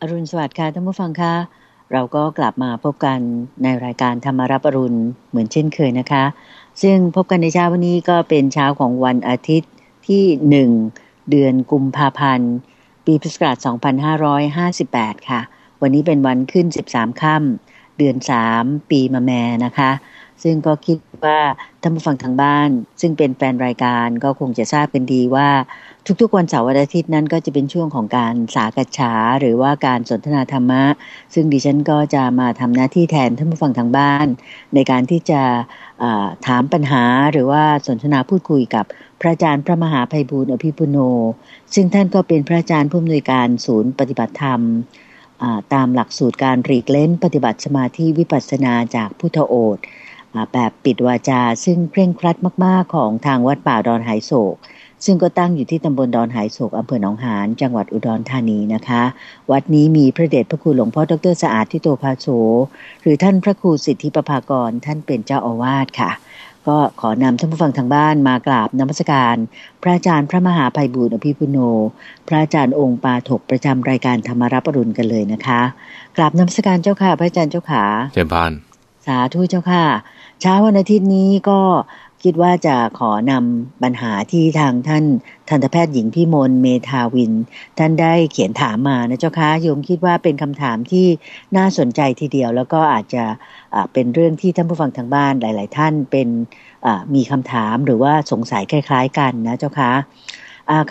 อรุณสวัสดิ์ค่ะท่านผู้ฟังคะ เราก็กลับมาพบกันในรายการธรรมรับอรุณเหมือนเช่นเคยนะคะ ซึ่งพบกันในเช้าวันนี้ก็เป็นเช้าของวันอาทิตย์ที่หนึ่งเดือนกุมภาพันธ์ ปีพุทธศักราช2558 ค่ะ วันนี้เป็นวันขึ้น 13 ค่ำเดือน 3 ปีมะแม่นะคะ ซึ่งก็คิดว่าท่านผู้ฟังทางบ้าน ซึ่งเป็นแฟนรายการก็คงจะทราบกันดีว่าทุกๆวันเสาร์วันอาทิตย์นั้นก็จะเป็นช่วงของการสากัะฉาหรือว่าการสนทนาธรรมะซึ่งดิฉันก็จะมาทำหน้าที่แทนท่านผู้ฟังทางบ้าน ในการที่จะถามปัญหาหรือว่าสนทนาพูดคุยกับพระอาจารย์พระมหาภัยบูร์อภิปุโน ซึ่งท่านก็เป็นพระอาจารย์ผู้อำนวยการศูนย์ปฏิบัติธรรมตามหลักสูตรการรีกเล้น ปฏิบัติสมาธิวิปัสสนาจากพุทธโอษแบบปิดวาจาซึ่งเคร่งครัดมากๆของทางวัดป่าดอนหายโศกซึ่งก็ตั้งอยู่ที่ตำบลดอนหายโศกอำเภอหนองหานจังหวัดอุดรธานีนะคะ วัดนี้มีพระเดชพระคุณหลวงพ่อดรสะอาดทิโตภาโส หรือท่านพระครูสิทธิประภากรท่านเป็นเจ้าอาวาสค่ะ ก็ขอนำท่านผู้ฟังทางบ้านมากราบนมัสการ พระอาจารย์พระมหาภัยบุญอภิพุโน พระอาจารย์องค์ปาถกประจำรายการธรรมรับปรุณกันเลยนะคะกราบนมัสการเจ้าค่ะพระอาจารย์เจ้าขาเจ้าพาน สาธุเจ้าค่ะเช้าวันอาทิตย์นี้ก็คิดว่าจะขอนำปัญหาที่ทางท่านทันตแพทย์หญิงพิมลเมธาวิน ท่านได้เขียนถามมานะเจ้าคะโยมคิดว่าเป็นคำถามที่น่าสนใจทีเดียว แล้วก็อาจจะเป็นเรื่องที่ท่านผู้ฟังทางบ้านหลาย ๆ ท่านเป็นมีคำถามหรือว่าสงสัยคล้าย ๆ กันนะเจ้าคะ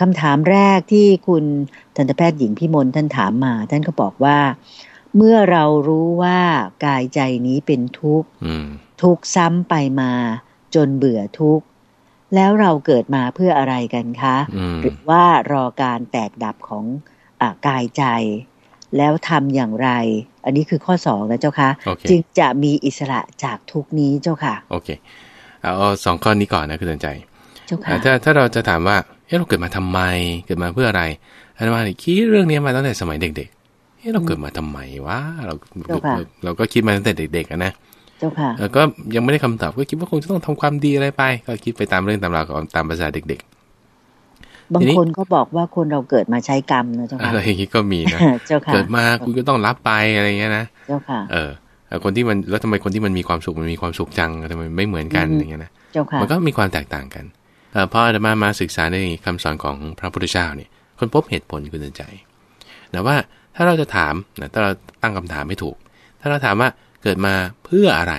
คำถามแรกที่คุณทันตแพทย์หญิงพิมลท่านถามมา ท่านก็บอกว่า เมื่อเรารู้ว่ากายใจนี้เป็นทุกข์ทุกซ้ำไปมาจนเบื่อทุกข์แล้วเราเกิดมาเพื่ออะไรกันคะหรือว่ารอการแตกดับของอกายใจ แล้วทำอย่างไร อันนี้คือข้อสองนะเจ้าคะ okay. จึงจะมีอิสระจากทุกนี้เจ้าค่ะ โอเคเอาสองข้อนี้ก่อนนะคือสนใจเจ้าค่ะถ้าถ้าเราจะถามว่าเเราเกิดมาทำไม เกิดมาเพื่ออะไรอาจารย์คิดเรื่องนี้มาตั้งแต่สมัยเด็กๆเอ้เราเกิดมาทำไมวะ เรา เราก็คิดมาตั้งแต่เด็กๆนะจ้าค่ะก็ยังไม่ได้คำตอบ ก็คิดว่าคงจะต้องทำความดีอะไรไป ก็คิดไปตามเรื่องตามราวตามภาษาเด็ก ๆ บางคนก็บอกว่าคนเราเกิดมาใช้กรรมนะเจ้าค่ะอะไรอย่างนี้ก็มีนะเกิดมาคุณก็ต้องรับไปอะไรเงี้ยนะเจ้าค่ะเออคนที่มันแล้วทำไมคนที่มันมีความสุขมันมีความสุขจังทำไมไม่เหมือนกันอย่างเงี้ยนะมันก็มีความแตกต่างกันพออาตมามาศึกษาในคำสอนของพระพุทธเจ้าเนี่ยคนพบเหตุผลคุณนใจแต่ว่าถ้าเราจะถามนะถ้าเราตั้งคำถามไม่ถูก ถ้าเราถามว่าเกิดมาเพื่ออะไร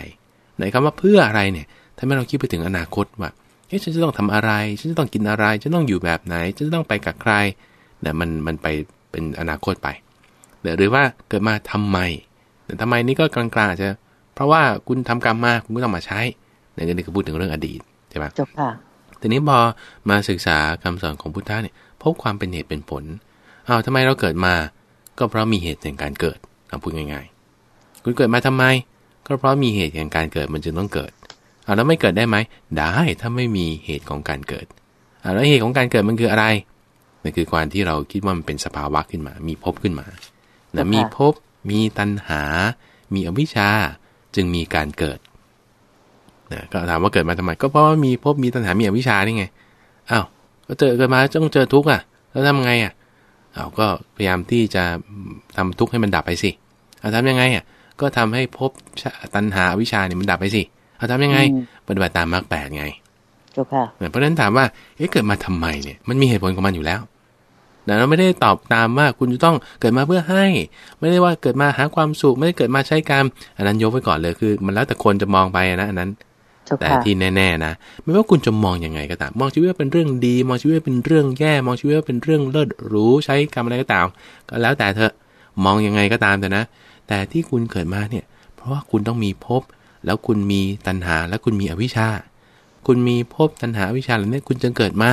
ในคำว่าเพื่ออะไรเนี่ยทำให้เราคิดไปถึงอนาคตว่าเฮ้ยฉันจะต้องทำอะไร ฉันจะต้องกินอะไร ฉันต้องอยู่แบบไหน ฉันจะต้องไปกับใครแต่มันมันไปเป็นอนาคตไป หรือว่าเกิดมาทำไมแต่ทำไมนี่ก็กลางๆใช่เพราะว่าคุณทำกรรมมาคุณก็ต้องมาใช้ในนี้คือพูดถึงเรื่องอดีตใช่ไหมจบค่ะ ทีนี้พอมาศึกษาคำสอนของพุทธะเนี่ย พบความเป็นเหตุเป็นผลอ้าวทำไมเราเกิดมา ก็เพราะมีเหตุแห่งการเกิดเอาพูดง่าย ๆคุณเกิดมาทำไม ก็เพราะมีเหตุแห่งการเกิดมันจึงต้องเกิดเอาแล้วไม่เกิดได้ไหมได้ถ้าไม่มีเหตุของการเกิดเอาแล้วเหตุของการเกิดมันคืออะไรนั่นคือความที่เราคิดว่ามันเป็นสภาวะขึ้นมา มีภพขึ้นมานะมีภพมีตัณหา มีอวิชชาจึงมีการเกิดนะก็ถามว่าเกิดมาทำไม ก็เพราะว่ามีภพมีตัณหา มีอวิชชานี่ไงอ้าว ก็เจอเกิดมาต้องเจอทุกข์อ่ะแล้วทำไงอ่ะอ้าวก็พยายามที่จะทำทุกข์ให้มันดับไปสิเอาทำยังไงอ่ะก็ทำให้พบตัณหาวิชาเนี่ยมันดับไปสิ เอาทำยังไงปฏิบัติตามมรรคแปดไงเพราะฉะนั้นถามว่าเอ๊ะเกิดมาทำไมเนี่ยมันมีเหตุผลของมันอยู่แล้วแต่เราไม่ได้ตอบตามว่า คุณจะต้องเกิดมาเพื่อให้ ไม่ได้ว่าเกิดมาหาความสุขไม่ได้เกิดมาใช้กรรมอันนั้นยกไว้ก่อนเลยคือ มันแล้วแต่คนจะมองไปนะอันนั้น แต่ที่แน่ๆนะไม่ว่าคุณจะมองยังไงก็ตาม มองชีวิตว่าเป็นเรื่องดีมองชีวิตว่าเป็นเรื่องแย่ มองชีวิตว่าเป็นเรื่องเลิศรู้ใช้กรรมอะไรก็ตามก็แล้วแต่เธอมองยังไงก็ตามแต่นะแต่ที่คุณเกิดมาเนี่ย เพราะว่าคุณต้องมีภพ แล้วคุณมีตัณหา แล้วคุณมีอวิชชา คุณมีภพตัณหาอวิชชาเหล่านี้คุณจึงเกิดมา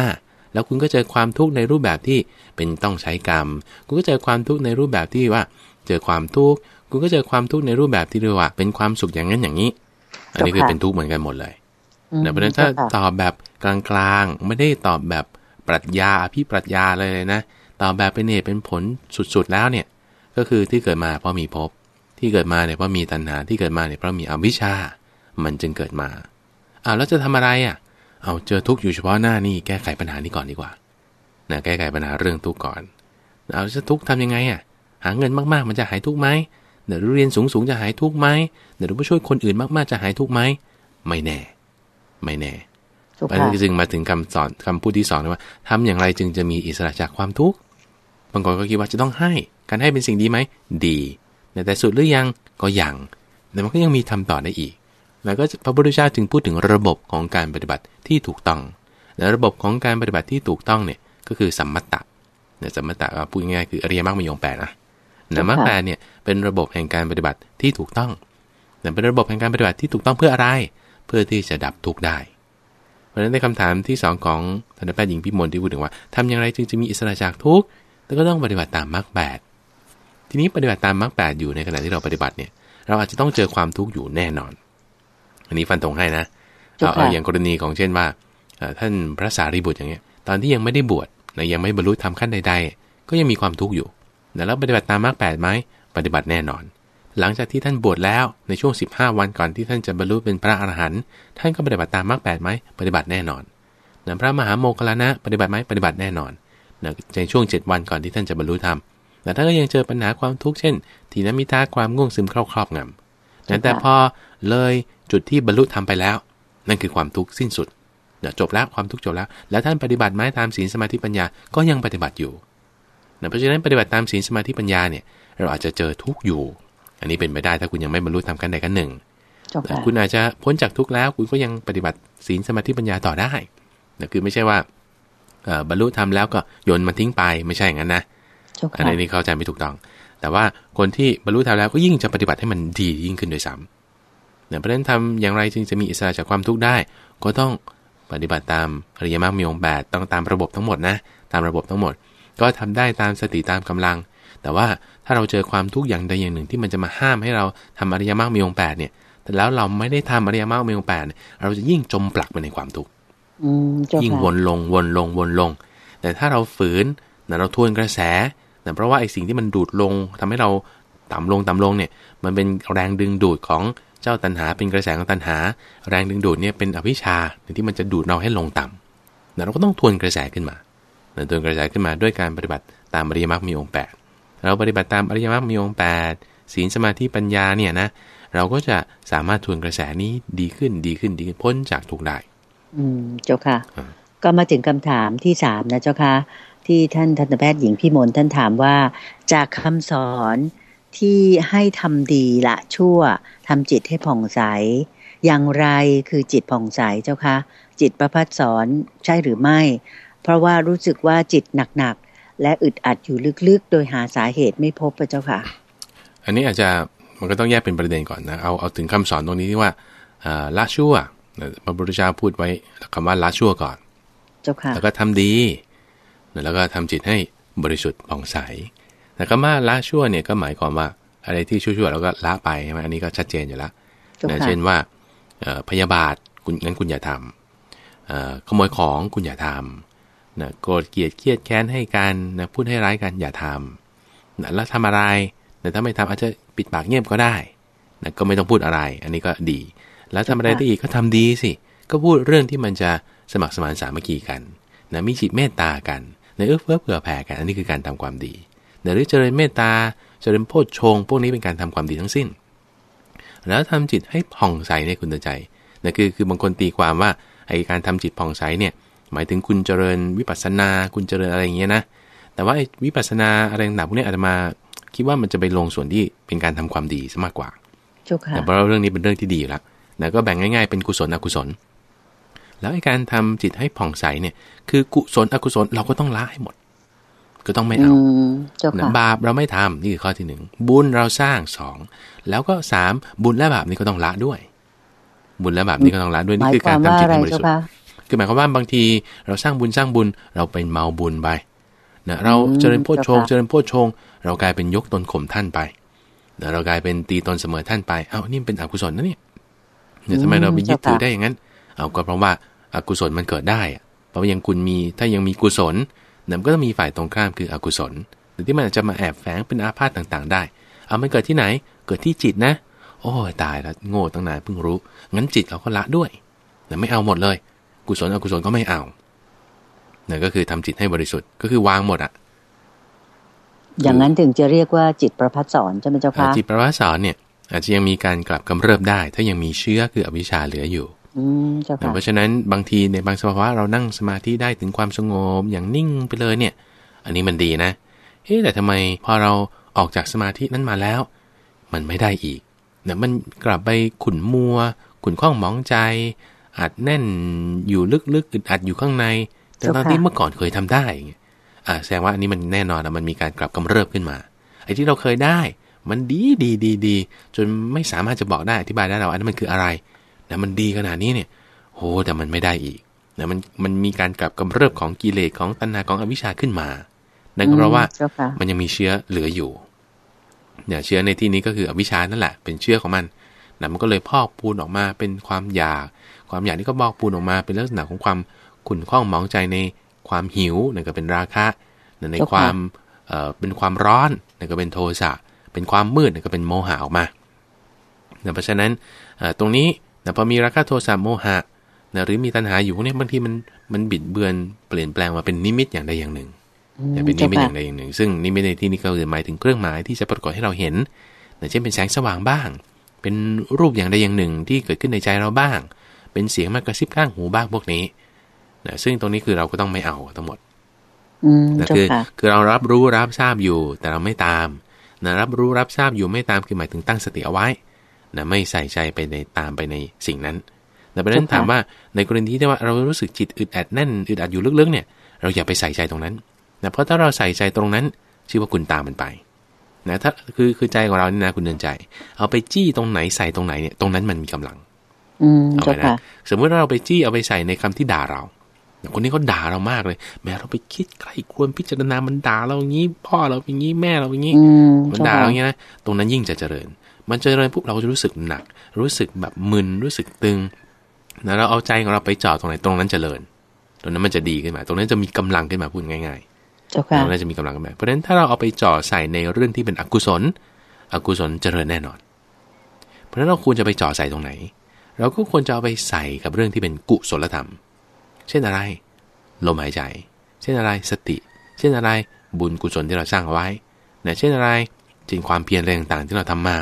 แล้วคุณก็เจอความทุกข์ในรูปแบบที่เป็นต้องใช้กรรม คุณก็เจอความทุกข์ในรูปแบบที่ว่า เจอความทุกข์ คุณก็เจอความทุกข์ในรูปแบบที่เรียกว่าเป็นความสุขอย่างนั้นอย่างนี้ อันนี้คือเป็นทุกข์เหมือนกันหมดเลยแต่เพราะนั้นถ้าตอบแบบกลางๆ ไม่ได้ตอบแบบปรัชญาอภิปรัชญาเลยนะ ตอบแบบเป็นเหตุเป็นผลสุดๆ แล้วเนี่ย ก็คือที่เกิดมาเพราะมีภพที่เกิดมาเนี่ยเพราะมีตัณหาที่เกิดมาเนี่ยเพราะมีอวิชชา มันจึงเกิดมาอ้าวแล้วจะทำอะไรอ่ะเอาเจอทุกข์อยู่เฉพาะหน้านี่แก้ไขปัญหานี้ก่อนดีกว่านะแก้ไขปัญหาเรื่องทุกข์ก่อนเอาจะทุกข์ทำยังไงอ่ะ หาเงินมากๆ มันจะหายทุกข์ไหมเดี๋ยวเรียนสูงๆจะหายทุกข์ไหมเดี๋ยวไปช่วยคนอื่นมากๆจะหายทุกข์ไหมไม่แน่ ไม่แน่ไันนจึงมาถึงคำสอนคำพูดที่สอนว่า ทำอย่างไรจึงจะมีอิสระจากความทุกข์บางคนก็คิดว่าจะต้องให้ การให้เป็นสิ่งดีไหม ดีแต่สุดหรือยังก็ยังแต่มันก็ยังมีทำต่อได้อีกแล้วก็พระพุทธเจ้าจึงพูดถึงระบบของการปฏิบัติที่ถูกต้องและระบบของการปฏิบัติที่ถูกต้องเนี่ยก็คือสัมมัตตะเนี่ยสัมมัตตะพูดง่ายๆคืออริยมรรคมยองแปดนะนะมรรคแปดเนี่ยเป็นระบบแห่งการปฏิบัติที่ถูกต้องแต่เป็นระบบแห่งการปฏิบัติที่ถูกต้องเพื่ออะไร เพื่อที่จะดับทุกข์ได้ เพราะฉะนั้นในคำถามที่2ของทันตแพทย์หญิงพิมลที่พูดถึงว่าทำอย่างไรจึงจะมีอิสระจากทุกข์แล้วก็ต้องปฏิบัติตามมรรคแปดทีนี้ปฏิบัติตามมรรคแปดอยู่ในขณะที่เราปฏิบัติเนี่ยเราอาจจะต้องเจอความทุกข์อยู่แน่นอน อันนี้ฟันธงให้นะเอาเอาอย่างกรณีของเช่นว่าท่านพระสารีบุตรอย่างเงี้ยตอนที่ยังไม่ได้บวชนะยังไม่บรรลุธรรมขั้นใดๆก็ยังมีความทุกข์อยู่แล้วปฏิบัติตามมรรคแปดไหมปฏิบัติแน่นอน หลังจากที่ท่านบวชแล้วในช่วง 15 วันก่อนที่ท่านจะบรรลุเป็นพระอรหันต์ท่านก็ปฏิบัติตามมรรคแปดไหมปฏิบัติแน่นอนแ้วพระมหาโมคลานะปฏิบัติไหมปฏิบัติแน่นอนในช่วง 7 วันก่อนที่ท่านจะบรรลุธรรมแต่ถ้าก็ยังเจอปัญหาความทุกข์เช่น ทีนมิตาความง่วงซึมคร้าครอบงำแต่พอเลยจุดที่บรรลุทำไปแล้ว นั่นคือความทุกข์สิ้นสุดเดี๋ยวจบแล้วความทุกข์จบแล้ว แล้วท่านปฏิบัติไม้ตามศีลสมาธิปัญญาก็ยังปฏิบัติอยู่เพราะฉะนั้นปฏิบัติตามศีลสมาธิปัญญาเนี่ยเราอาจจะเจอทุกข์อยู่ อันนี้เป็นไปได้ถ้าคุณยังไม่บรรลุทำกันใดกันหนึ่งคุณอาจจะพ้นจากทุกข์แล้วคุณก็ยังปฏิบัติศีลสมาธิปัญญาต่อได้นะคือไม่ใช่ว่าบรรลุทำแล้วก็โยนมันทิ้งไปไม่ใช่อย่างนั้นนะอันนี้เข้าใจไม่ถูกต้อง แต่ว่าคนที่บรรลุธรรมแล้วก็ยิ่งจะปฏิบัติให้มันดียิ่งขึ้นโดยซ้ำเนี่ยเพราะฉะนั้นทำอย่างไรจึงจะมีอิสระจากความทุกข์ได้ ก็ต้องปฏิบัติตามอริยมรรคมีองค์แปดต้องตามระบบทั้งหมดนะตามระบบทั้งหมด ก็ทำได้ตามสติตามกำลัง แต่ว่าถ้าเราเจอความทุกข์อย่างใดอย่างหนึ่ง ที่มันจะมาห้ามให้เราทำอริยมรรคมีองค์แปดเนี่ยแต่แล้วเราไม่ได้ทำอริยมรรคมีองค์แปดเราจะยิ่งจมปลักไปในความทุกข์ยิ่งวนลงวนลงวนลง แต่ถ้าเราฝืนเราทวนกระแสนะเพราะว่าไอ้สิ่งที่มันดูดลงทำให้เราต่ำลงต่ำลงเนี่ย มันเป็นแรงดึงดูดของเจ้าตันหา เป็นกระแสของตันหา แรงดึงดูดเนี่ยเป็นอภิชาที่มันจะดูดเราให้ลงต่ำนะเราก็ต้องทวนกระแสขึ้นมานะทวนกระแสขึ้นมาด้วยการปฏิบัติตามอริยมรรคมีองค์8เราปฏิบัติตามอริยมรรคมีองค์8ศีลสมาธิปัญญาเนี่ยนะ เราก็จะสามารถทวนกระแสนี้ดีขึ้นดีขึ้นดีขึ้นพ้นจากทุกได้ อืมเจ้าค่ะ ก็มาถึงคำถามที่สามนะ เจ้าค่ะที่ท่านทันตแพทย์หญิงพี่มนท่านถามว่า จากคำสอนที่ให้ทำดีละชั่วทำจิตให้ผ่องใสอย่างไรคือจิตผ่องใสเจ้าคะจิตประพัดสอนใช่หรือไม่ เพราะว่ารู้สึกว่าจิตหนักๆและอึดอัดอยู่ลึกๆ โดยหาสาเหตุไม่พบะเจ้าค่ะ อันนี้อาจจะมันก็ต้องแยกเป็นประเด็นก่อนนะเอาเอาถึงคำสอนตรงนี้ที่ว่าละชั่วพระพุทธเจ้าพูดไว้คำว่าละชั่วก่อนเจ้าค่ะแล้วก็ทำดีแล้วก็ทำจิตให้บริสุทธิ์ผ่องใสแต่ก็มาละชั่วเนี่ยก็หมายความว่าอะไรที่ชั่วๆเราก็ละไปใช่ไหมอันนี้ก็ชัดเจนอยู่แล้วนะเช่นว่าพยาบาทคุณงั้นคุณอย่าทำขโมยของคุณอย่าทำนะโกรธเกลียดเครียดแค้นให้กันนะพูดให้ร้ายกันอย่าทำนะแล้วทำอะไรนะถ้าไม่ทำอาจจะปิดปากเงียบก็ได้นะก็ไม่ต้องพูดอะไร อันนี้ก็ดี แล้วทำอะไรได้อีกก็ทำดีสิ ก็พูดเรื่องที่มันจะสมัครสมานสามัคคีกันนะมีจิตเมตตากันในเอื้อเฟื้อเผื่อแผ่กันอันนี้คือการทำความดีในหรือเจริญเมตตาเจริญโพชฌงพวกนี้เป็นการทำความดีทั้งสิ้น แล้วทำจิตให้ผ่องใสในคุณใจนั่นคือคือบางคนตีความว่าไอการทำจิตผ่องใสเนี่ยหมายถึงคุณเจริญวิปัสสนาคุณเจริญอะไรอย่างเงี้ยนะแต่ว่าไอวิปัสสนาอะไรต่างพวกนี้อาจจะมาคิดว่ามันจะไปลงส่วนที่เป็นการทำความดีซะมากกว่าแต่เพราะเรื่องนี้เป็นเรื่องที่ดีแล้วนะก็แบ่งง่ายๆเป็นกุศลอกุศลแล้วการทำจิตให้ผ่องใสเนี่ย คือกุศลอกุศลเราก็ต้องละให้หมด ก็ต้องไม่เอาบาปเราไม่ทำนี่คือข้อที่หนึ่ง บุญเราสร้างสองแล้วก็สามบุญและบาปนี่ก็ต้องละด้วย บุญและบาปนี่ก็ต้องละด้วยนี่คือการทำจิตให้บริสุทธิ์คือหมายความว่าบางที เราสร้างบุญสร้างบุญเราเป็นเมาบุญไปนะเราเจริญโพชงเจริญโพชงเรากลายเป็นยกตนข่มท่านไปเียเรากลายเป็นตีตนเสมอท่านไปเอ้านี่เป็นอกุศลนะเนี่ยเนี่ยทำไมเราไปยึดถือได้อย่างนั้นเอาก็เพราะว่าอากุศลมันเกิดได้เพราะว่ายังคุณมี ถ้ายังมีกุศลนั่นก็ต้องมีฝ่ายตรงข้ามคืออกุศล หรือที่มันอาจจะมาแอบแฝงเป็นอาพาธต่างๆได้ เอามันเกิดที่ไหน เกิดที่จิตนะ โอ้ ตายแล้วโง่ตั้งนานเพิ่งรู้ งั้นจิตเราก็ละด้วยแต่ไม่เอาหมดเลย กุศลอกุศลก็ไม่เอาเนี่ยก็คือทำจิตให้บริสุทธิ์ ก็คือวางหมดอะอย่างนั้นถึงจะเรียกว่าจิตประพัดสอนใช่ไหมเจ้าคะจิตประพัดสอนเนี่ยอาจจะยังมีการกลับกำเริบได้ ถ้ายังมีเชื้อคืออวิชชาเหลืออยู่เพราะฉะนั้นบางทีในบางสภาวะเรานั่งสมาธิได้ถึงความสงบอย่างนิ่งไปเลยเนี่ย อันนี้มันดีนะเฮ้แต่ทำไมพอเราออกจากสมาธินั้นมาแล้ว มันไม่ได้อีกเนี่ยมันกลับไปขุ่นมัว ขุ่นข้องมองใจอัดแน่นอยู่ลึกๆอึดอัดอยู่ข้างในแต่ตอนที่เมื่อก่อนเคยทำได้อ่าแสดงว่าอันนี้มันแน่นอนอะมันมีการกลับกำเริบขึ้นมาไอ้ที่เราเคยได้ มันดีดีดีดีจนไม่สามารถจะบอกได้อธิบายได้เราอันนั้นมันคืออะไรนะมันดีขนาดนี้เนี่ยโหแต่มันไม่ได้อีกนะมัน มันมีการกลับกำเริบของกิเลสของตัณหาของอวิชชาขึ้นมานั่นก็เพราะว่า มันยังมีเชื้อเหลืออยู่เนี่ยเชื้อในที่นี้ก็คืออวิชชานั่นแหละ เป็นเชื้อของมันนะมันก็เลยพอกปูนออกมาเป็นความอยาก ความอยากนี่ก็บอกปูนออกมาเป็นลักษณะของความขุ่นข้องหมองใจในความหิว นั่นก็เป็นราคะ ในความเป็นความร้อน นั่นก็เป็นโทสะ เป็นความมืด นั่นก็เป็นโมหะออกมาเพราะฉะนั้นตรงนี้นะพอมีราคะโทสะโมหะนะหรือมีตัณหาอยู่เนี่ยบางทีมันมันบิดเบือนเปลี่ยนแปลงมาเป็นนิมิตอย่างใดอย่างหนึ่งจะเป็นนิมิตอย่างใดอย่างหนึ่ง ซึ่งนิมิตในที่นี้ก็คือหมายถึงเครื่องหมายที่จะปรากฏให้เราเห็นนะเช่นเป็นแสงสว่างบ้าง เป็นรูปอย่างใดอย่างหนึ่งที่เกิดขึ้นในใจเราบ้าง เป็นเสียงมากระซิบข้างหูบ้างพวกนี้นะซึ่งตรงนี้คือเราก็ต้องไม่เอาทั้งหมดืมคือคือเรารับรู้รับทราบอยู่ แต่เราไม่ตามนะรับรู้รับทราบอยู่ไม่ตามคือหมายถึงตั้งสติเอาไว้นะไม่ใส่ใจไปในตามไปในสิ่งนั้น แต่ประเด็นถามว่าในกรณีที่ว่าเรารู้สึกจิตอึดอัดแน่นอึดอัดอยู่ลึกๆเนี่ย เราอย่าไปใส่ใจตรงนั้นนะเพราะถ้าเราใส่ใจตรงนั้นชื่อว่าคุณตามมันไป นะถ้าคือคือใจของเราเนี่นะคุณเดินใจ เอาไปจี้ตรงไหนใส่ตรงไหนเนี่ยตรงนั้นมันมีกำลัง อืมเอาไปนะสมมติเราไปจี้เอาไปใส่ในคำที่ด่าเรา คนนี้เขาด่าเรามากเลย แม้เราไปคิดใล้ควรพิจารณา มันด่าเราอย่างนี้พ่อเราอย่างนี้แม่เราอย่างนี้มันด่าเราอย่างนี้นะตรงนั้นยิ่งจะเจริญมันเจริญปุ๊บเราก็จะรู้สึกหนัก รู้สึกแบบมึน รู้สึกตึง แล้วเราเอาใจของเราไปจ่อตรงไหนตรงนั้นจเจริญ ตรงนั้นมันจะดีขึ้นมา ตรงนั้นจะมีกำลังขึ้นมาพูดง่ายๆตรงนั้นจะมีกำลังขึ้นมา เพราะฉะนั้นถ้าเราเอาไปจ่อใส่ในเรื่องที่เป็นอกุศล อกุศลเจริญแน่นอน เพราะฉะนั้นเราควรจะไปจ่อใส่ตรงไหน เราก็ควรจะเอาไปใส่กับเรื่องที่เป็นกุศลธรรม เช่นอะไร ลมหายใจ เช่นอะไร สติ เช่นอะไร บุญกุศลที่เราสร้างเอาไว้นะเช่นอะไรจริงความเพียรอะไรต่างๆที่เราทำมา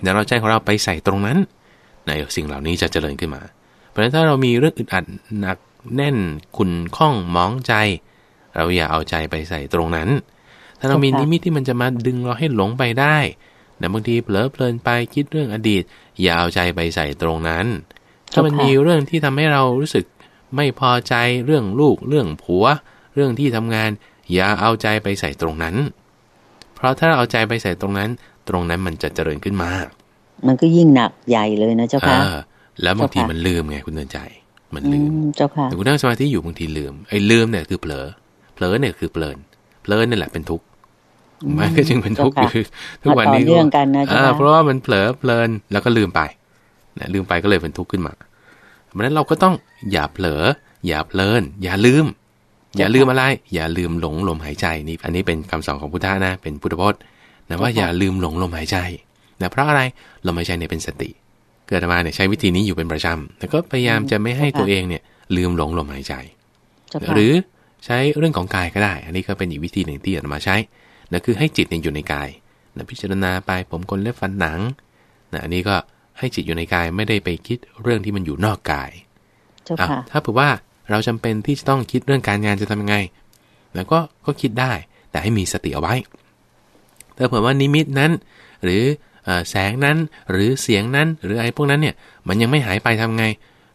เดี๋ยวเราใจของเราไปใส่ตรงนั้นในสิ่งเหล่านี้จะเจริญขึ้นมาเพราะฉะนั้นถ้าเรามีเรื่องอึดอัดหนักแน่นขุนข้องมองใจ เราอย่าเอาใจไปใส่ตรงนั้น ถ้าเรามีนิมิตที่มันจะมาดึงเราให้หลงไปได้แต่บางทีเผลอเพลินไปคิดเรื่องอดีตอย่าเอาใจไปใส่ตรงนั้น ถ้ามันมีเรื่องที่ทำให้เรารู้สึกไม่พอใจเรื่องลูกเรื่องผัว เรื่องที่ทำงานอย่าเอาใจไปใส่ตรงนั้นเพราะถ้าเราเอาใจไปใส่ตรงนั้นตรงนั้นมันจะเจริญขึ้นมากมันก็ยิ่งหนักใหญ่เลยนะเจ้าค่ะแล้วบางทีมันลืมไงคุณเดินใจ มันลืม เจ้าค่ะคุณนั่งสมาธิอยู่บางทีลืม ไอ้ลืมเนี่ยคือเผลอ เผลอ เนี่ยคือเพลินเพลินนี่แหละเป็นทุกข์มันก็จึงเป็นทุกข์อยู่ทุกวันนี้เรื่องกันนะจ่ะเพราะว่ามันเผลอเพลินแล้วก็ลืมไปนะลืมไปก็เลยเป็นทุกข์ขึ้นมาเพราะนั้นเราก็ต้องอย่าเผลอ อย่าเพลิน อย่าลืมอย่าลืมอะไร อย่าลืมหลงลมหายใจนี่อันนี้เป็นคำสอนของพุทธะนะเป็นพุทธพจน์นะว่าอย่าลืมหลงลมหายใจนะเพราะอะไรลมหายใจเนี่ยเป็นสติ เกิดมาเนี่ยใช้วิธีนี้อยู่เป็นประจำแต่ก็พยายามจะไม่ให้ตัวเองเนี่ยลืมหลงลมหายใจ หรือใช้เรื่องของกายก็ได้ อันนี้ก็เป็นอีกวิธีหนึ่งที่อาตมาใช้นะคือให้จิตเนี่ยอยู่ในกายนะพิจารณาไปผมคนเล็บฟันหนังนะอันนี้ก็ให้จิตอยู่ในกายไม่ได้ไปคิดเรื่องที่มันอยู่นอกกายถ้าเผื่อว่าเราจำเป็นที่จะต้องคิดเรื่องการงานจะทำยังไง แล้วก็ก็คิดได้ แต่ให้มีสติเอาไว้ถ้าเผื่อว่านิมิตนั้น หรือแสงนั้น หรือเสียงนั้น หรืออะไรพวกนั้นเนี่ย มันยังไม่หายไปทำไง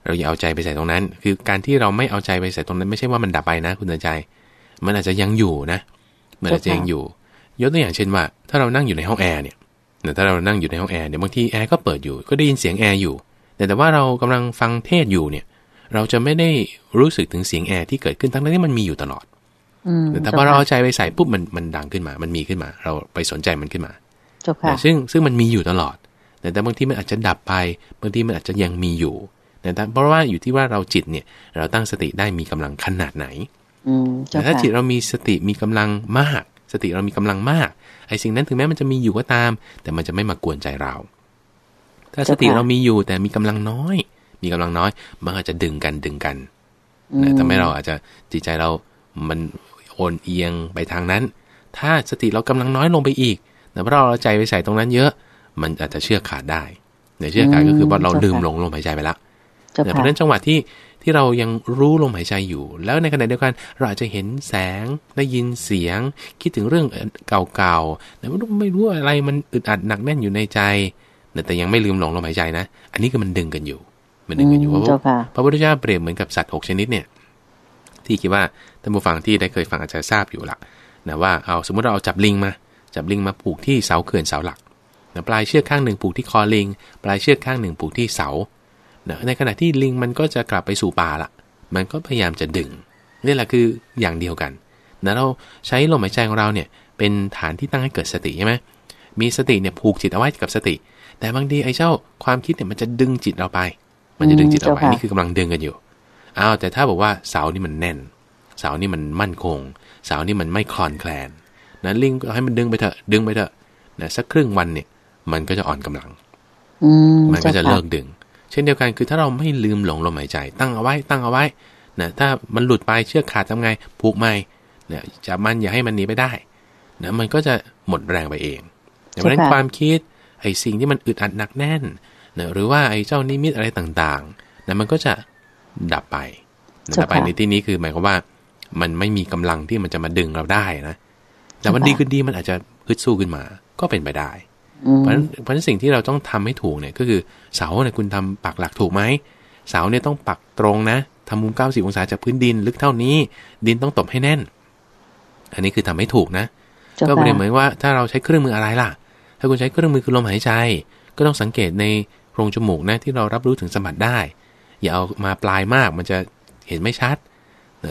เราอย่าเอาใจไปใส่ตรงนั้น คือการที่เราไม่เอาใจไปใส่ตรงนั้นไม่ใช่ว่ามันดับไปนะ คุณเตินใจ มันอาจจะยังอยู่นะ มันอาจจะยังอยู่ ยกตัวอย่างเช่นว่า ถ้าเรานั่งอยู่ในห้องแอร์เนี่ยถ้าเรานั่งอยู่ในห้องแอร์เนี่ยบางทีแอร์ก็เปิดอยู่ ก็ได้ยินเสียงแอร์อยู่ แต่แต่ว่าเรากำลังฟังเทศอยู่เนี่ยเราจะไม่ได้รู้สึกถึงเสียงแอร์ที่เกิดขึ้นทั้งนั้นที่มันมีอยู่ตลอดแต่พอเราเอาใจไปใส่ปุ๊บมันมันดังขึ้นมา มันมีขึ้นมา เราไปสนใจมันขึ้นมาซึ่งซึ่งมันมีอยู่ตลอด แต่บางที่มันอาจจะดับไป บางที่มันอาจจะยังมีอยู่ แต่เพราะว่าอยู่ที่ว่าเราจิตเนี่ย เราตั้งสติได้มีกำลังขนาดไหนแต่ถ้าจิตเรามีสติมีกำลังมากสติเรามีกำลังมาก ไอ้สิ่งนั้นถึงแม้มันจะมีอยู่ก็ตาม แต่มันจะไม่มากวนใจเรา ถ้าสติเรามีอยู่แต่มีกำลังน้อยมีกำลังน้อยมันอาจจะดึงกันดึงกันนะทำให้เราอาจจะจิตใจเรา มันโอนเอียงไปทางนั้น ถ้าสติเรากำลังน้อยลงไปอีก แต่เพราะเราใจไปใส่ตรงนั้น เยอะ มันอาจจะเชื่อขาดได้เนี่ยเชื่อขาดก็คือว่าเราลืมลงลมหายใจไปละเนี่ยเพราะฉะนั้นจังหวะที่ที่เรายังรู้ลมหายใจอยู่ แล้วในขณะเดียวกันเราอาจจะเห็นแสงได้ยินเสียง คิดถึงเรื่องเก่าๆแต่ไม่รู้ไม่รู้อะไรมันอึดอัดหนักแน่นอยู่ในใจ แต่ยังไม่ลืมหลงลมหายใจนะ อันนี้คือมันดึงกันอยู่มันดึงกันอยู่ว่าพระพุทธเจ้าเปรียบเหมือนกับสัตว์หกชนิดเนี่ยที่คิดว่าท่านผู้ฟังที่ได้เคยฟังอาจจะทราบอยู่ละนะว่าเอาสมมติเราเอาจับลิงมาจับลิงมาผูกที่เสาเขื่อนเสาหลักนะปลายเชือกข้างหนึ่งผูกที่คอลิง ปลายเชือกข้างหนึ่งผูกที่เสานะในขณะที่ลิงมันก็จะกลับไปสู่ป่าละมันก็พยายามจะดึงนี่แหละคืออย่างเดียวกันนะเราใช้ลมหายใจของเราเนี่ยเป็นฐานที่ตั้งให้เกิดสติใช่ไหมมีสติเนี่ยผูกจิตเอาไว้กับสติ แต่บางทีไอ้เจ้าความคิดเนี่ยมันจะดึงจิตเราไปมันจะดึงจิตเอาไว้ นี่คือกำลังดึงกันอยู่ อ้าว แต่ถ้าบอกว่าเสานี่มันแน่น เสานี่มันมั่นคง เสานี่มันไม่คลอนแคลน นั้นลิงก็ให้มันดึงไปเถอะ ดึงไปเถอะ นะสักครึ่งวันเนี่ย มันก็จะอ่อนกำลังมันก็จะเลิกดึง เช่นเดียวกัน คือถ้าเราไม่ลืมหลงลมหายใจ ตั้งเอาไว้ ตั้งเอาไว้ นะถ้ามันหลุดไปเชือกขาดทำไง ผูกใหม่เนี่ยจับมันอย่าให้มันหนีไปได้นะมันก็จะหมดแรงไปเองดังนั้นความคิดไอ้สิ่งที่มันอึดอัดหนักแน่นนะหรือว่าไอ้เจ้านิมิตอะไรต่างๆนะมันก็จะดับไปดับไปในที่นี้คือ หมายความว่า มันไม่มีกำลังที่มันจะมาดึงเราได้นะแต่วันดีขึ้นดีมันอาจจะฮึดสู้ขึ้นมา ก็เป็นไปได้เพราะฉะนั้นเพราะฉะนั้นสิ่งที่เราต้องทำให้ถูกเนี่ย ก็คือเสาเนี่ยคุณทำปักหลักถูกไหมเสาเนี่ยต้องปักตรงนะทำมุม90องศาจากพื้นดินลึกเท่านี้ ดินต้องตบให้แน่น อันนี้คือทำให้ถูกนะก็เปรียบเหมือนว่าถ้าเราใช้เครื่องมืออะไรล่ะ ถ้าคุณใช้เครื่องมือคือลมหายใจก็ต้องสังเกตในโพรงจมูกนะที่เรารับรู้ถึงสัมผัสได้ อย่าเอามาปลายมากมันจะเห็นไม่ชัด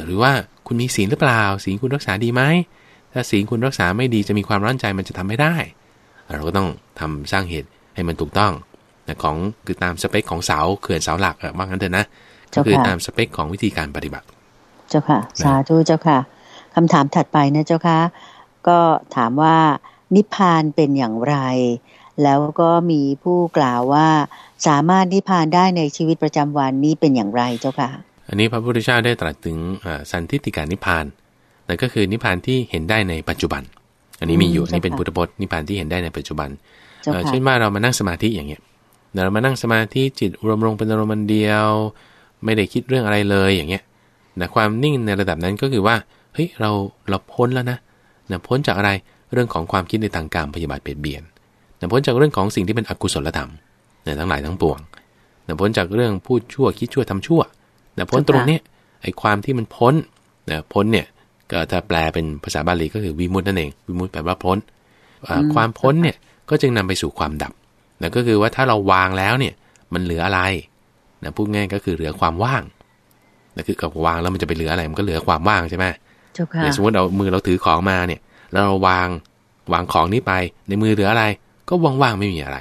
หรือว่าคุณมีศีลหรือเปล่าศีลคุณรักษาดีไหมถ้าศีลคุณรักษาไม่ดีจะมีความร้อนใจมันจะทำไม่ได้เราก็ต้องทำสร้างเหตุให้มันถูกต้องของคือตามสเปคของเสาเขื่อนเสาหลักว่างั้นเถอะนะก็คือตามสเปคของวิธีการปฏิบัติ เจ้าค่ะสาธุเจ้าค่ะ คำถามถัดไปนะเจ้าค่ะก็ถามว่านิพพานเป็นอย่างไรแล้วก็มีผู้กล่าวว่าสามารถนิพพานได้ในชีวิตประจำวันนี้เป็นอย่างไรเจ้าค่ะอันนี้พระพุทธเจ้าได้ตรัสถึงสันทิติการนิพพาน นั่นก็คือนิพพานที่เห็นได้ในปัจจุบัน อันนี้มีอยู่นี่เป็นพุทธพจน์นิพพานที่เห็นได้ในปัจจุบันเช่นว่าเรามานั่งสมาธิอย่างเงี้ยเรามานั่งสมาธิจิตรวมลงเป็นอารมณ์เดียว ไม่ได้คิดเรื่องอะไรเลยอย่างเงี้ยนะความนิ่งในระดับนั้นก็คือว่า เฮ้ยเราเราพ้นแล้วนะนะพ้นจากอะไรเรื่องของความคิดในทางการพยาบาทเบียดเบียนนะพ้นจากเรื่องของสิ่งที่เป็นอกุศลธรรมนทั้งหลายทั้งปวงนะพ้นจากเรื่องพูดชั่วคิดชั่วทำชั่วนะพ้นตรงนี้ไอ้ความที่มันพ้นนะพ้นเนี่ยก็ถ้าแปลเป็นภาษาบาลีก็คือวิมุตนั่นเองวิมุตแปลว่าพ้นความพ้นเนี่ยก็จึงนำไปสู่ความดับนะก็คือว่าถ้าเราวางแล้วเนี่ยมันเหลืออะไรนะพูดง่ายก็คือเหลือความว่างนะคือกับวางแล้วมันจะไปเหลืออะไรมันก็เหลือความว่างใช่ไหมสมมติเอามือเราถือของมาเนี่ยแล้วเราวางวางของนี้ไปในมือเหลืออะไรก็ว่างๆไม่มีอะไร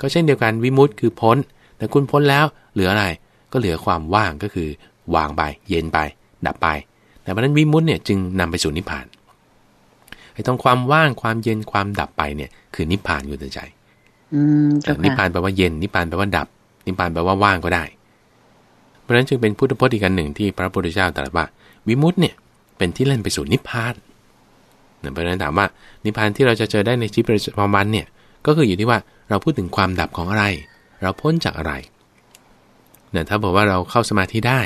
ก็เช่นเดียวกันวิมุตต์คือพ้น แต่คุณพ้นแล้วเหลืออะไร ก็เหลือความว่างก็คือ วางไป เย็นไป ดับไป แต่เพราะนั้นวิมุตต์เนี่ยจึงนำไปสู่นิพพาน ไอ้ตรงความว่างความเย็นความดับไปเนี่ย คือนิพพานอยู่ในใจนิพพานแปลว่าเย็นนิพพานแปลว่าดับ นิพพานแปลว่าว่างก็ได้ เพราะฉะนั้นจึงเป็นพุทธพจน์อีกอันหนึ่งที่พระพุทธเจ้าตรัสว่าวิมุตต์เนี่ย เป็นที่เล่นไปสู่นิพพานเพราะฉะนั้นถามว่า นิพพานที่เราจะเจอได้ในชีวิตประจำวันเนี่ยก็คืออยู่ที่ว่าเราพูดถึงความดับของอะไร เราพ้นจากอะไรเนี่ยถ้าบอกว่าเราเข้าสมาธิได้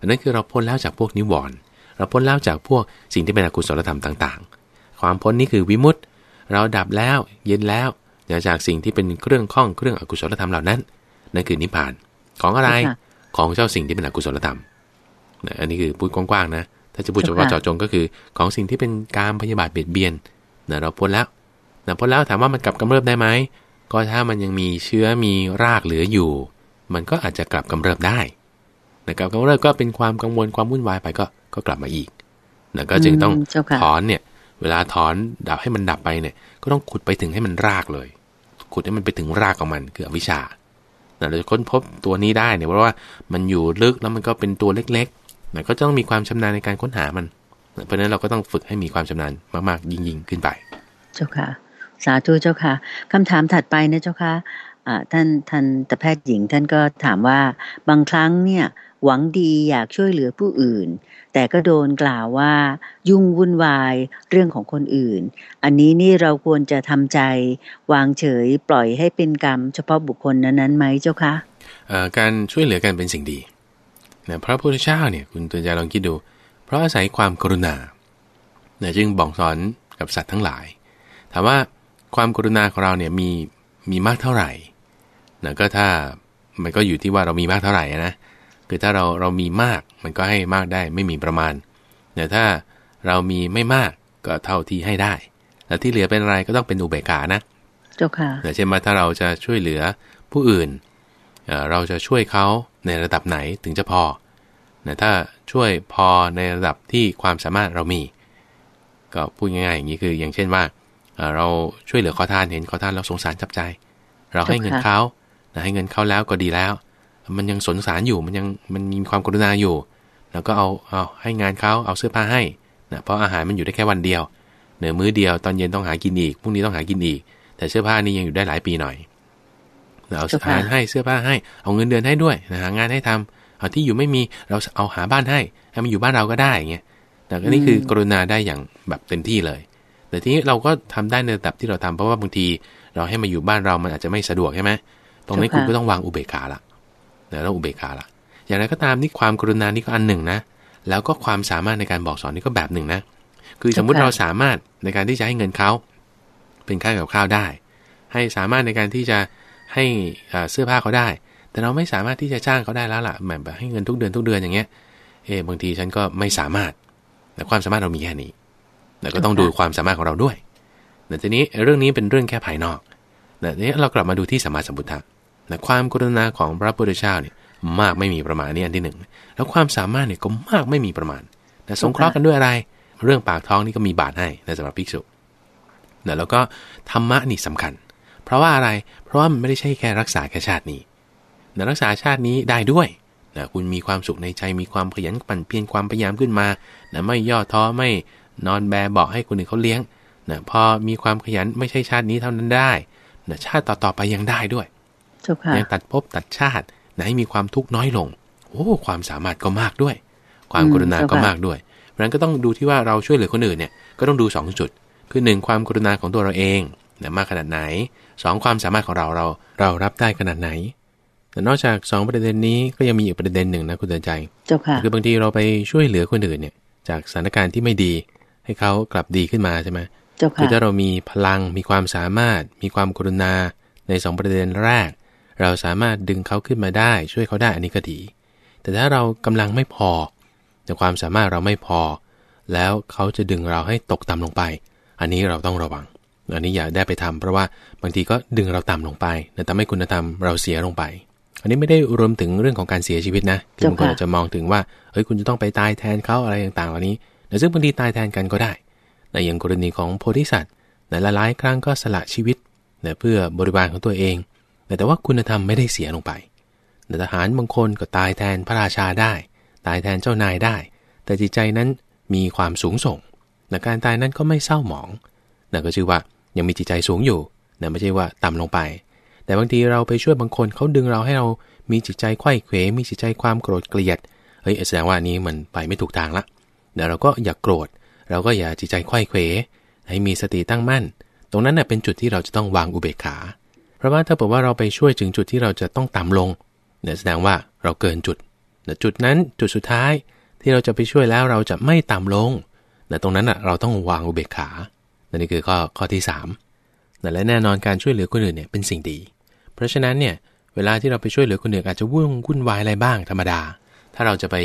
อันนั้นคือเราพ้นแล้วจากพวกนิวรณ์เราพ้นแล้วจากพวกสิ่งที่เป็นอกุศลธรรมต่างๆ ความพ้นนี้คือ วิมุตต์เราดับแล้วเย็นแล้วเน่จากสิ่งที่เป็นเครื่องข้องเครื่องอกุศลธรรมเหล่านั้นนั่นคือนิพพานของอะไรของเจ้าสิ่งที่เป็นอกุศลธรรมอันนี้คือพูดกว้างๆนะถ้าจะพูดเฉพาะเจาะจงก็คือของสิ่งที่เป็นการพยาบาทเบียดเบียนเราพ้นแล้วนะพ้นแล้วถามว่ามันกลับกำเริบได้ไหมก็ถ้ามันยังมีเชื้อมีรากเหลืออยู่ มันก็อาจจะกลับกำเริบได้ นะกลับกำเริบก็เป็นความกังวลความวุ่นวายไปก็ก็กลับมาอีกนะก็จึงต้องถอนเนี่ย เวลาถอนดับให้มันดับไปเนี่ย ก็ต้องขุดไปถึงให้มันรากเลย ขุดให้มันไปถึงรากของมันคืออวิชานะเราจะค้นพบตัวนี้ได้เนี่ยเพราะว่ามันอยู่ลึกแล้วมันก็เป็นตัวเล็กๆนะก็ต้องมีความชำนาญในการค้นหามัน เพราะนั้นเราก็ต้องฝึกให้มีความชำนาญมากๆยิ่งๆขึ้นไป เจ้าค่ะสาธุเจ้าค่ะคำถามถัดไปนะเจ้าค่ะท่านท่านตแพทย์หญิง ท่านก็ถามว่าบางครั้งเนี่ยหวังดีอยากช่วยเหลือผู้อื่น แต่ก็โดนกล่าวว่ายุ่งวุ่นวายเรื่องของคนอื่น อันนี้นี่เราควรจะทำใจวางเฉยปล่อยให้เป็นกรรมเฉพาะบุคคลนั้นๆไหมเจ้าคะการช่วยเหลือกันเป็นสิ่งดีนะพระพุทธเจ้าเนี่ยคุณตัวใจลองคิดดู เพราะอาศัยความกรุณานะจึงบอกสอนกับสัตว์ทั้งหลายถามว่าความกรุณาของเราเนี่ยมีมีมากเท่าไหร่นะก็ถ้ามันก็อยู่ที่ว่าเรามีมากเท่าไหร่นะ คือถ้าเราเรามีมาก มันก็ให้มากได้ไม่มีประมาณแต่ถ้าเรามีไม่มากก็เท่าที่ให้ได้ แล้วที่เหลือเป็นอะไรก็ต้องเป็นอุเบกขานะ เจ้าค่ะเช่นมาถ้าเราจะช่วยเหลือผู้อื่น เราจะช่วยเขาในระดับไหนถึงจะพอนยถ้าช่วยพอในระดับที่ความสามารถเรามี ก็พูดง่ายๆอย่างนี้คืออย่างเช่นว่าเราช่วยเหลือขอทานเห็นขอทานเราสงสารจับใจ เราให้เงินเขาให้เงินเขาแล้วก็ดีแล้ว มันยังสงสารอยู่มันยังมันมีความกรุณาอยู่ แล้วก็เอาเอาให้งานเขาเอาเสื้อผ้าให้นะเพราะอาหารมันอยู่ได้แค่วันเดียวเหนือมื้อเดียวตอนเย็นต้องหากินอีกพรุ่งนี้ต้องหากินอีก แต่เสื้อผ้านี่ยังอยู่ได้หลายปีหน่อยเอาเอาหาให้เสื้อผ้าให้ เอาเงินเดือนให้ด้วยหางานให้ทำเอาที่อยู่ไม่มีเราเอาหาบ้านให้ให้มันอยู่บ้านเราก็ได้อย่างเงี้ยแต่ก็นี่คือกรุณาได้อย่างแบบเต็มที่เลยแต่ทีนี้เราก็ทำได้ในระดับที่เราทำเพราะว่าบางที เราให้มาอยู่บ้านเรามันอาจจะไม่สะดวกใช่ไหมตรงนี้คุณก็ต้องวางอุเบกขาละนะแล้วอุเบกขาละอย่างไรก็ตามนี่ความกรุณานี่ก็อันหนึ่งนะ แล้วก็ความสามารถในการบอกสอนนี่ก็แบบหนึ่งนะ คือสมมุติเราสามารถในการที่จะให้เงินเขาเป็นค่ากับข้าวได้ ให้สามารถในการที่จะให้เสื้อผ้าเขาได้ แต่เราไม่สามารถที่จะจ้างเขาได้แล้วล่ะแบบให้เงินทุกเดือนทุกเดือนอย่างเงี้ยเออบางทีฉันก็ไม่สามารถแต่ความสามารถเรามีแค่นี้ต่ก็ต้องดูความสามารถของเราด้วยนะทีนี้เรื่องนี้เป็นเรื่องแค่ภายนอกนะนี้เรากลับมาดูที่สัมมาสัมพุทธะนะความกรุณาของพระพุทธเจ้าเนี่ยมากไม่มีประมาณนี่อันที่หนึ่งแล้วความสามารถเนี่ยก็มากไม่มีประมาณนะสงเคราะห์กันด้วยอะไร เรื่องปากท้องนี่ก็มีบาทให้นสำหรับภิกษุนะแล้วก็ธรรมะนี่สำคัญ เพราะว่าอะไร เพราะว่ามันไม่ได้ใช่แค่รักษาแค่ชาตินี้นะรักษาชาตินี้ได้ด้วยนะคุณมีความสุขในใจมีความขยันปั่นเพียรความพยายามขึ้นมานะไม่ย่อท้อไม่นอนแบบอกให้คนอื่นเขาเลี้ยงนะพอมีความขยันไม่ใช่ชาตินี้เท่านั้นได้นะชาติต่อๆไปยังได้ด้วยยังตัดภพตัดชาตินะให้มีความทุกข์น้อยลง โอ้ความสามารถก็มากด้วย ความกรุณาก็มากด้วย เพราะนั้นก็ต้องดูที่ว่าเราช่วยเหลือคนอื่นเนี่ย ก็ต้องดู2จุด คือ 1 ความกรุณาของตัวเราเองนะมากขนาดไหน 2 ความสามารถของเราเราเรารับได้ขนาดไหนแต่นอกจาก2ประเด็นนี้ก็ยังมีอีกประเด็นหนึ่งนะคุณเตินใจเจ้าค่ะคือบางทีเราไปช่วยเหลือคนอื่นเนี่ย จากสถานการณ์ที่ไม่ดีให้เขากลับดีขึ้นมาใช่ไหมคือถ้าเรามีพลัง มีความสามารถ มีความกรุณาในสองประเด็นแรก เราสามารถดึงเขาขึ้นมาได้ช่วยเขาได้อันนี้ก็ดี แต่ถ้าเรากำลังไม่พอ แต่ความสามารถเราไม่พอ แล้วเขาจะดึงเราให้ตกต่ำลงไป อันนี้เราต้องระวัง อันนี้อย่าได้ไปทำ เพราะว่าบางทีก็ดึงเราต่ำลงไปแต่ให้คุณธรรมเราเสียลงไป อันนี้ไม่ได้รวมถึงเรื่องของการเสียชีวิตนะคือบางคนอาจจะมองถึงว่าเฮ้ยคุณจะต้องไปตายแทนเขาอะไรต่างๆเหล่านี้นะซึ่งบางทีตายแทนกันก็ได้ ในะอย่างกรณีของโพธิสัตว์ในละหลายครั้งก็สละชีวิตนะเพื่อบริบาลของตัวเองแต่ว่าคุณธรรมไม่ได้เสียลงไปนะทหารบางคนก็ตายแทนพระราชาได้ ตายแทนเจ้านายได้ แต่จิตใจนั้นมีความสูงส่งนะการตายนั้นก็ไม่เศร้าหมอง นั่นก็ชื่อว่ายังมีจิตใจสูงอยู่นะไม่ใช่ว่าต่ำลงไป แต่บางทีเราไปช่วยบางคนเขาดึงเราให้เรามีจิตใจไข้เขว มีจิตใจความโกรธเกลียด เฮ้ยแสดงว่านี้มันไปไม่ถูกทางละเดี๋ยวเราก็อย่ากโกรธ เราก็อย่าจิตใจไข้เขวให้มีสติตั้งมั่น ตรงนั้นนะ่ะเป็นจุดที่เราจะต้องวางอุเบกขา เพราะว่าถ้าบอกว่าเราไปช่วยถึงจุดที่เราจะต้องต่ำลง เนี่ยแสดงว่าเราเกินจุดนยจุดนั้นจุดสุดท้ายที่เราจะไปช่วยแล้วเราจะไม่ต่ำลงนยตรงนั้นนะ่ะเราต้องวางอุเบกขา นั่นี่คือข้อข้อที่3นยและแน่นอนการช่วยเหลือคนอื่นเนี่ยเป็นสิ่งดี เพราะฉะนั้นเนี่ยเวลาที่เราไปช่วยเหลือคนอื่นอาจจะวุ่นวุ่นวายอะไรบ้างธรรมดา ถ้าเราจะไป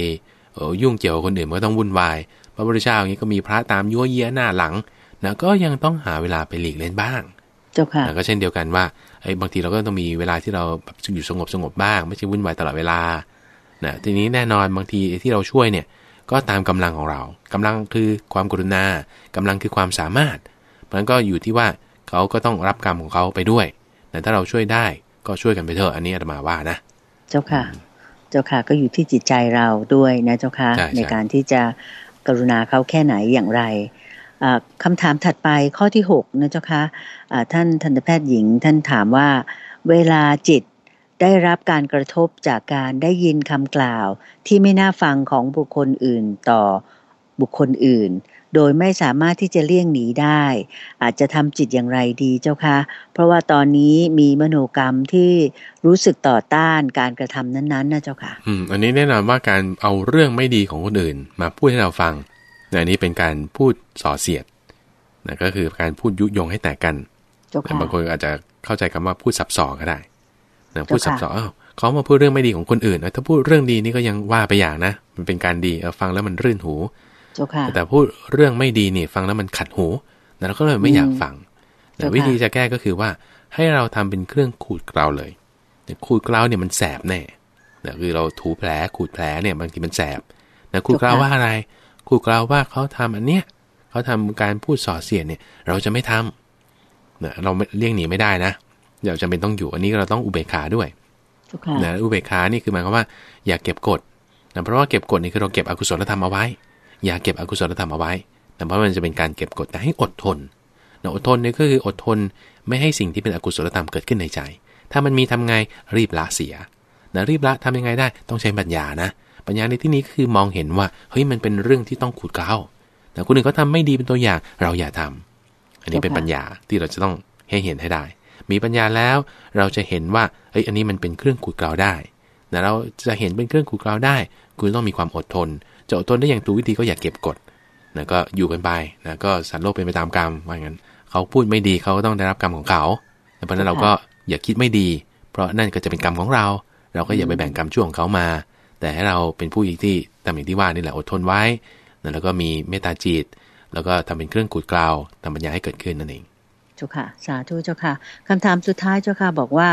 ยุ่งเกี่ยวกับคนอื่นก็ต้องวุ่นวายพระพุทธเจ้าอย่างนี้ก็มีพระตามยั่วเยี้ยหน้าหลัง นะก็ยังต้องหาเวลาไปหลีกเล่นบ้าง เจ้าค่ะก็เช่นเดียวกันว่า ไอ้บางทีเราก็ต้องมีเวลาที่เราแบบอยู่สงบสงบบ้าง ไม่ใช่วุ่นวายตลอดเวลา นะทีนี้แน่นอนบางทีที่เราช่วยเนี่ยก็ตามกำลังของเรา กำลังคือความกรุณากำลังคือความสามารถมันก็อยู่ที่ว่าเขาก็ต้องรับกรรมของเขาไปด้วย แต่ถ้าเราช่วยได้ ก็ช่วยกันไปเถอะ อันนี้อาตมาว่านะ เจ้าค่ะเจ้าค่ะก็อยู่ที่จิตใจเราด้วยนะเจ้าค่ะในการที่จะกรุณาเขาแค่ไหนอย่างไรคำถามถัดไปข้อที่6นะเจ้าค่ะท่านทันตแพทย์หญิง ท่านถามว่าเวลาจิตได้รับการกระทบจากการได้ยินคำกล่าว ที่ไม่น่าฟังของบุคคลอื่นต่อบุคคลอื่นโดยไม่สามารถที่จะเลี่ยงหนีได้ อาจจะทำจิตอย่างไรดีเจ้าคะเพราะว่าตอนนี้มีมโนกรรมที่รู้สึกต่อต้านการกระทำนั้นๆนะเจ้าค่ะอืมอันนี้แน่นอนว่าการเอาเรื่องไม่ดีของคนอื่นมาพูดให้เราฟังอันนี้เป็นการพูดส่อเสียดนะก็คือการพูดยุยงให้แตกกันบางคนอาจจะเข้าใจคำว่าพูดสับสอก็ได้นะพูดสับสอเขามาพูดเรื่องไม่ดีของคนอื่นนะถ้าพูดเรื่องดีนี่ก็ยังว่าไปอย่างนะมันเป็นการดีเอาฟังแล้วมันรื่นหูแต่พูดเรื่องไม่ดีนี่ฟังแล้วมันขัดหู แล้วก็เลยไม่อยากฟัง แต่วิธีจะแก้ก็คือว่าให้เราทำเป็นเครื่องขูดเกลาเลยขูดเกลาเนี่ยมันแสบแน่น่คือเราถูแผลขูดแผลเนี่ยบางทีมันแสบนะขูดเกลาว่าอะไร ขูดเกลาว่าเขาทำอันเนี้ยเขาทำการพูดส่อเสียดเนี่ยเราจะไม่ทำนะเราเลี่ยงหนีไม่ได้นะเราจำเป็นต้องอยู่อันนี้เราต้องอุเบกขาด้วยนะอุเบกขานี่คือหมายความว่าอย่าเก็บกดนะเพราะว่าเก็บกดนี่คือเราเก็บอกุศลธรรมเอาไว้อย่าเก็บอกุศลธรรมเอาไว้ แต่เพราะมันจะเป็นการเก็บกดแต่ให้อดทนนะอดทนนี่ก็คืออดทนไม่ให้สิ่งที่เป็นอกุศลธรรมเกิดขึ้นในใจ ถ้ามันมีทำไงรีบละเสียนะรีบละทำยังไงได้ต้องใช้ปัญญา นะ ปัญญาในที่นี้คือมองเห็นว่าเฮ้ยมันเป็นเรื่องที่ต้องขูดเกล้าแต่คนอื่นเขาทาไม่ดีเป็นตัวอย่างเราอย่าทำ อันนี้เป็นปัญญาที่เราจะต้องให้เห็นให้ได้ มีปัญญาแล้ว เราจะเห็นว่าเฮ้ยอันนี้มันเป็นเครื่องขูดเกล้าได้แนะเราจะเห็นเป็นเครื่องขูดเกล้าได้ คุณต้องมีความอดทนจะอดทนได้อย่างถูกวิธีก็อย่าเก็บกดนะก็อยู่กันไปนะก็สัตว์โลกเป็นไปตามกรรมว่างั้น เขาพูดไม่ดีเขาก็ต้องได้รับกรรมของเขาเพราะนั้นเราก็อย่าคิดไม่ดี เพราะนั่นก็จะเป็นกรรมของเรา เราก็อย่าไปแบ่งกรรมช่วงเขามา แต่ให้เราเป็นผู้ที่ทำอย่างที่ว่านี่แหละอดทนไว้นะแล้วก็มีเมตตาจิต แล้วก็ทำเป็นเครื่องกูดกล่าวทำปัญญาให้เกิดขึ้นนั่นเองจ้าค่ะสาธุเจ้าค่ะคำถามสุดท้ายเจ้าค่ะบอกว่า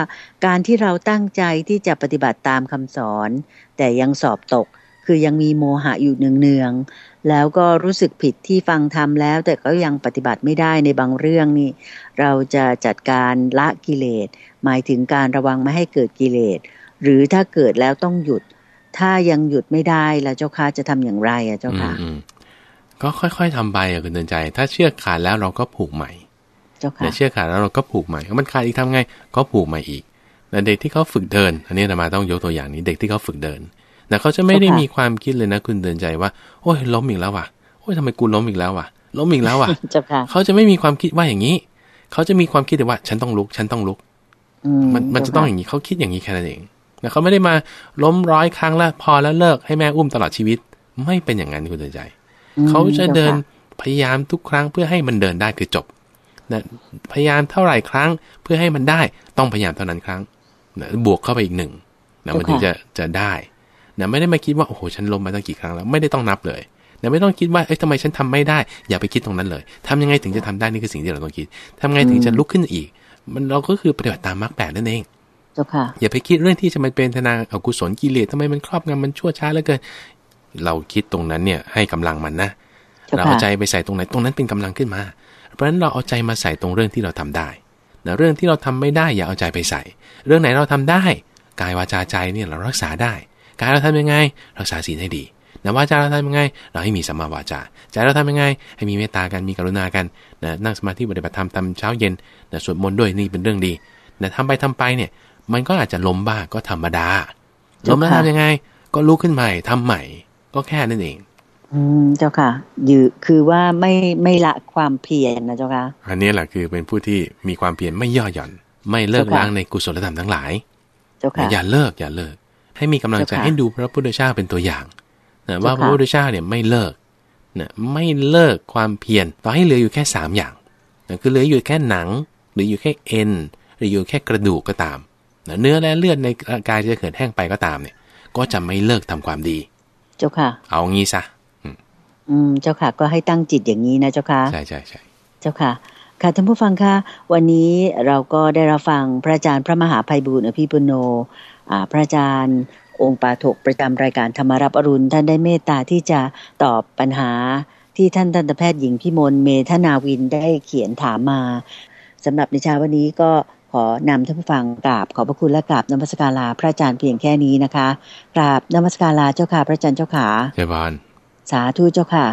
การที่เราตั้งใจที่จะปฏิบัติตามคำสอน แต่ยังสอบตกคือยังมีโมหะอยู่เนือง ๆ แล้วก็รู้สึกผิดที่ฟังธรรมแล้วแต่ก็ยังปฏิบัติไม่ได้ในบางเรื่องนี่เราจะจัดการละกิเลสหมายถึงการระวังไม่ให้เกิดกิเลสหรือถ้าเกิดแล้วต้องหยุด ถ้ายังหยุดไม่ได้แล้วเจ้าค่ะจะทำอย่างไร อ่ะเจ้าค่ะก็ค่อย ๆทำไปอ่ะคุณเดินใจ ถ้าเชือกขาดแล้วเราก็ผูกใหม่ เจ้าค่ะเชือกขาดแล้วเราก็ผูกใหม่มันขาดอีกทำไง ก็ผูกใหม่อีกแเด็กที่เขาฝึกเดินอันนี้ธรรมาต้องยกตัวอย่างนี้เด็กที่เขาฝึกเดินนะเขาจะไม่ได้มีความคิดเลยนะ คุณเดินใจ ว่าโอ้ย ล้มอีกแล้วว่ะโอ้ยทำไมกูล้มอีกแล้วว่ะล้มอีกแล้วว่ะเขาจะไม่มีความคิดว่าอย่างนี้เขาจะมีความคิดแต่ว่า ฉันต้องลุก ฉันต้องลุกมันมันจะต้องอย่างนี้เขาคิดอย่างนี้แค่นั้นเองนะเขาไม่ได้มาล้มร้อยครั้งแล้วพอแล้วเลิกให้แม่อุ้มตลอดชีวิต ไม่เป็นอย่างนั้นคุณเดินใจเขาจะเดินพยายามทุกครั้ง เพื่อให้มันเดินได้คือจบนะพยายามเท่าไหร่ครั้ง เพื่อให้มันได้ต้องพยายามเท่านั้นครั้งนะบวกเข้าไปอีกหนึ่งนะมันถึงจะจะได้นะไม่ได้มาคิดว่าโอ้โหฉันล้มมาตั้งกี่ครั้งแล้วไม่ได้ต้องนับเลยนะไม่ต้องคิดว่าเอ้ยทำไมฉันทำไม่ได้อย่าไปคิดตรงนั้นเลย ทำยังไงถึงจะทำได้นี่คือสิ่งที่เราต้องคิด ทำไงถึงจะลุกขึ้นอีก มันเราก็คือปฏิบัติตามมรรคแปดนั่นเองอย่าไปคิดเรื่องที่จะมันเป็นธนาอกุศลกิเลสทำไมมันครอบงำมันชั่วช้าเหลือเกิน เราคิดตรงนั้นเนี่ยให้กำลังมันนะเราเอาใจไปใส่ตรงไหนตรงนั้นเป็นกำลังขึ้นมาเพราะฉะนั้นเราเอาใจมาใส่ตรงเรื่องที่เราทำได้นะเรื่องที่เราทำไม่ได้ อย่าเอาใจไปใส่ เรื่องไหนเราทำได้กายวาจาใจเนี่ยเรารักษาได้กายเราทำยังไงรักษาศีลให้ดีนะวาจาเราทำยังไงเราให้มีสัมมาวาจาใจเราทำยังไงให้มีเมตตากันมีกรุณากันนะนั่งสมาธิบริบัติธรรมทำเช้าเย็นนะสวดมนต์ด้วยนี่เป็นเรื่องดีนะทำไปทำไปเนี่ย มันก็อาจจะล้มบ้างก็ธรรมดาล้มแล้วทำยังไงก็ลุกขึ้นใหม่ทำใหม่ ก็แค่นั่นเอง อืมเจ้าค่ะยืคือว่าไม่ไม่ละความเพียรนนะเจ้าค่ะอันนี้แหละคือเป็นผู้ที่มีความเพียรไม่ย่อหย่อน ไม่เลิกล้างในกุศลธรรมทั้งหลาย เจ้าค่ะอย่าเลิกอย่าเลิกให้มีกำลังใจให้ดูพระพุทธเจ้าเป็นตัวอย่างนะว่าพระพุทธเจ้าเนี่ยไม่เลิกนะไม่เลิกความเพียรต่อให้เหลืออยู่แค่3อย่างนะคือเหลืออยู่แค่หนังหรืออยู่แค่เอ็นหรืออยู่แค่กระดูกก็ตามนะเนื้อและเลือดในกายจะเกิดแห้งไปก็ตาม เนี่ย ก็จะไม่เลิกทำความดี เจ้าค่ะ เอางี้ซะอืมเจ้าค่ะ ก็ให้ตั้งจิตอย่างนี้นะเจ้าค่ะใช่ใช่ใช่เจ้าค่ะ ค่ะท่านผู้ฟังคะวันนี้เราก็ได้รับฟังพระอาจารย์พระมหาภัยบุญอภิปุโนพระอาจารย์องค์ปาถกประจำรายการธรรมรับอรุณท่านได้เมตตาที่จะตอบปัญหาที่ท่านทันตแพทย์หญิงพิมลเมธนาวินได้เขียนถามมาสำหรับในเช้าวันนี้ก็ขอนำท่านผู้ฟัง กราบขอบพระคุณและกราบนมัสการลาพระอาจารย์เพียงแค่นี้นะคะกราบนมัสการลาเจ้าค่ะพระอาจารย์เจ้าค่ะเจ้าบานสาธุเจ้าค่ะ